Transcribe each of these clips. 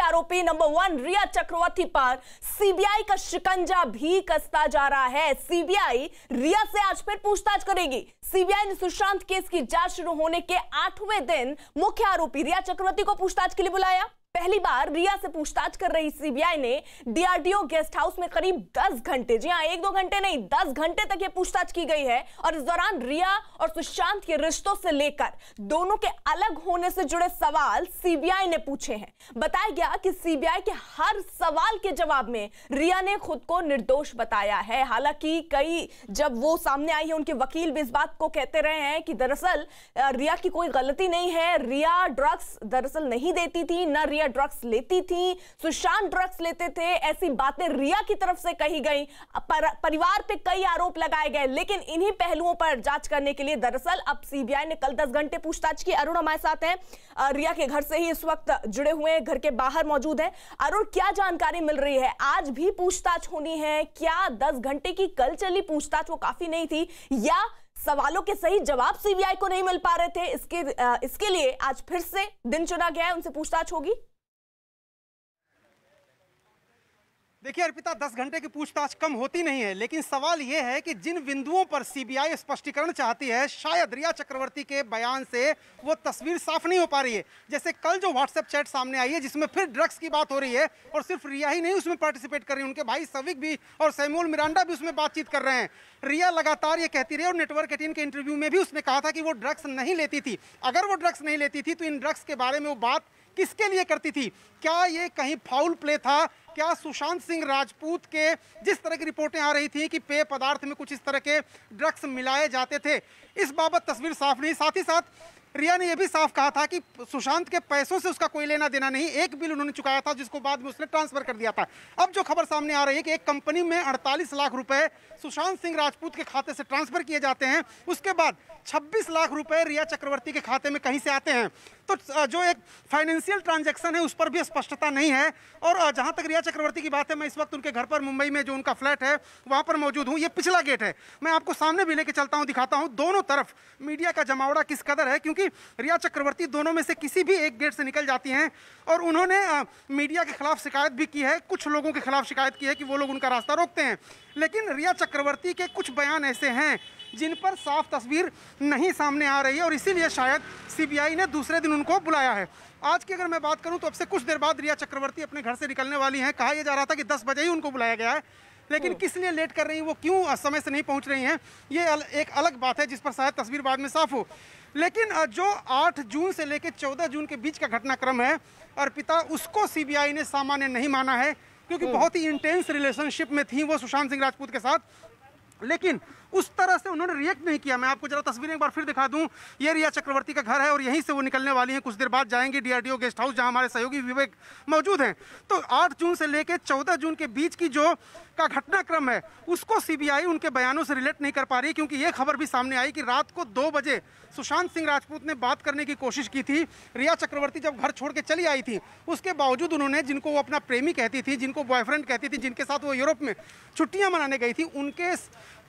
आरोपी number one रिया चक्रवर्ती पर CBI का शिकंजा भी कसता जा रहा है सीबीआई रिया से आज फिर पूछताछ करेगी सीबीआई ने सुशांत केस की जांच शुरू होने के आठवें दिन मुख्य आरोपी रिया चक्रवर्ती को पूछताछ के लिए बुलाया पहली बार रिया से पूछताछ कर रही सीबीआई ने डीआरडीओ गेस्ट हाउस में करीब 10 घंटे जी हाँ एक दो घंटे नहीं 10 घंटे तक ये पूछताछ की गई है और इस दौरान रिया और सुशांत के रिश्तों से लेकर दोनों के अलग होने से जुड़े सवाल सीबीआई ने पूछे हैं बताया गया कि सीबीआई के हर सवाल के जवाब में रिया ने खुद को निर्दोष बताया है हालांकि कई जब वो सामने आई है उनके वकील भी इस बात को कहते रहे हैं कि दरअसल रिया की कोई गलती नहीं है रिया ड्रग्स दरअसल नहीं देती थी न रिया रिया ड्रग्स लेती थी सुशांत ड्रग्स लेते थे ऐसी बातें रिया की तरफ से कही गई पर, परिवार पे कई आरोप लगाए गए लेकिन इन्हीं पहलुओं पर जांच करने के लिए दरअसल अब सीबीआई ने कल दस घंटे पूछताछ की अरुण हमारे साथ हैं रिया के घर से ही इस वक्त जुड़े हुए घर के बाहर मौजूद है अरुण क्या जानकारी मिल रही है आज भी पूछताछ होनी है क्या दस घंटे की कल चली पूछताछ वो काफी नहीं थी या सवालों के सही जवाब सीबीआई को नहीं मिल पा रहे थे इसके इसके लिए आज फिर से दिन चुना गया है उनसे पूछताछ होगी देखिए अर्पिता दस घंटे की पूछताछ कम होती नहीं है लेकिन सवाल यह है कि जिन बिंदुओं पर सीबीआई स्पष्टीकरण चाहती है शायद रिया चक्रवर्ती के बयान से वो तस्वीर साफ नहीं हो पा रही है जैसे कल जो व्हाट्सएप चैट सामने आई है जिसमें फिर ड्रग्स की बात हो रही है और सिर्फ रिया ही नहीं उसमें पार्टिसिपेट कर रही उनके भाई सविक भी और सैमुअल मिरांडा भी उसमें बातचीत कर रहे हैं रिया लगातार ये कहती रही और नेटवर्क एटीन के इंटरव्यू में भी उसने कहा था कि वो ड्रग्स नहीं लेती थी अगर वो ड्रग्स नहीं लेती थी तो इन ड्रग्स के बारे में वो बात किसके लिए करती थी क्या ये कहीं फाउल प्ले था क्या सुशांत सिंह राजपूत के जिस तरह की रिपोर्टें आ रही थी कि पेय पदार्थ में कुछ इस तरह के ड्रग्स मिलाए जाते थे इस बाबत तस्वीर साफ नहीं साथ ही साथ रिया ने यह भी साफ कहा था कि सुशांत के पैसों से उसका कोई लेना देना नहीं एक बिल उन्होंने चुकाया था जिसको बाद में उसने ट्रांसफर कर दिया था अब जो खबर सामने आ रही है कि एक कंपनी में 48 लाख रुपए सुशांत सिंह राजपूत के खाते से ट्रांसफर किए जाते हैं उसके बाद 26 लाख रुपए रिया चक्रवर्ती के खाते में कहीं से आते हैं तो जो एक फाइनेंशियल ट्रांजैक्शन है उस पर भी स्पष्टता नहीं है और जहां तक रिया चक्रवर्ती की बात है मैं इस वक्त उनके घर पर मुंबई में जो उनका फ्लैट है वहां पर मौजूद हूं ये पिछला गेट है मैं आपको सामने भी लेके चलता हूं दिखाता हूँ दोनों तरफ मीडिया का जमावड़ा किस कदर है क्योंकि रिया चक्रवर्ती दोनों में से किसी भी एक गेट से निकल जाती हैं और उन्होंने मीडिया के खिलाफ शिकायत भी की है कुछ लोगों के खिलाफ शिकायत की है कि वो लोग उनका रास्ता रोकते हैं लेकिन रिया चक्रवर्ती के कुछ बयान ऐसे हैं जिन पर साफ तस्वीर नहीं सामने आ रही है और इसीलिए शायद सीबीआई ने दूसरे दिन लेकिन उनको बुलाया है आज की अगर मैं बात करूं तो अब से कुछ देर बाद रिया चक्रवर्ती अपने घर से निकलने वाली हैं कहा यह जा रहा था कि दस बजे ही उनको बुलाया गया है लेकिन किस लिए लेट कर रही हैं वो क्यों समय से नहीं पहुंच रही हैं ये अल, एक अलग बात है जिस पर शायद तस्वीर बाद में साफ हो लेकिन जो 8 जून से लेकर 14 जून के बीच का घटनाक्रम है अर्पिता उसको सी ने सामान्य नहीं माना है क्योंकि बहुत ही इंटेंस रिलेशनशिप में थी वो सुशांत सिंह राजपूत के साथ लेकिन उस तरह से उन्होंने रिएक्ट नहीं किया मैं आपको जरा तस्वीरें एक बार फिर दिखा दूं ये रिया चक्रवर्ती का घर है और यहीं से वो निकलने वाली हैं कुछ देर बाद जाएंगे डीआरडीओ गेस्ट हाउस जहां हमारे सहयोगी विवेक मौजूद हैं तो 8 जून से लेकर चौदह जून के बीच की जो का घटनाक्रम है उसको सीबीआई उनके बयानों से रिलेट नहीं कर पा रही क्योंकि ये खबर भी सामने आई कि रात को दो बजे सुशांत सिंह राजपूत ने बात करने की कोशिश की थी रिया चक्रवर्ती जब घर छोड़ के चली आई थी उसके बावजूद उन्होंने जिनको वो अपना प्रेमी कहती थी जिनको बॉयफ्रेंड कहती थी जिनके साथ वो यूरोप में छुट्टियां मनाने गई थी उनके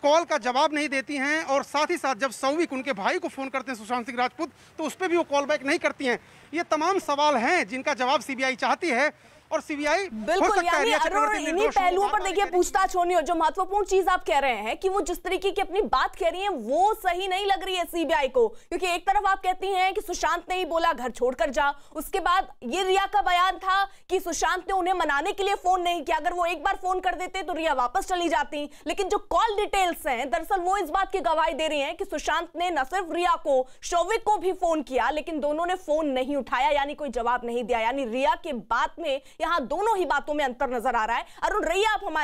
कॉल का जवाब नहीं देती हैं और साथ ही साथ जब सौविक उनके भाई को फ़ोन करते हैं सुशांत सिंह राजपूत तो उस पर भी वो कॉल बैक नहीं करती हैं ये तमाम सवाल हैं जिनका जवाब सीबीआई चाहती है और सीबीआई बिल्कुल यानी अरुण पहलुओं पर देखिए पूछताछ होनी हो जो महत्वपूर्ण चीज आप कह रहे हैं कि वो जिस तरीके की अपनी बात कह रही है वो सही नहीं लग रही है सीबीआई को क्योंकि एक तरफ आप कहती हैं कि सुशांत ने ही बोला घर छोड़कर जा उसके बाद ये रिया का बयान था कि सुशांत ने उन्हें मनाने के लिए फोन नहीं किया अगर वो एक बार फोन कर देते तो रिया वापस चली जाती लेकिन जो कॉल डिटेल्स है दरअसल वो इस बात की गवाही दे रही है कि सुशांत ने न सिर्फ रिया को शोविक को भी फोन किया लेकिन दोनों ने फोन नहीं उठाया यानी कोई जवाब नहीं दिया यानी रिया के बात में यहां दोनों ही बातों में अंतर नजर आ रहा है अरुण रैया आप हमारे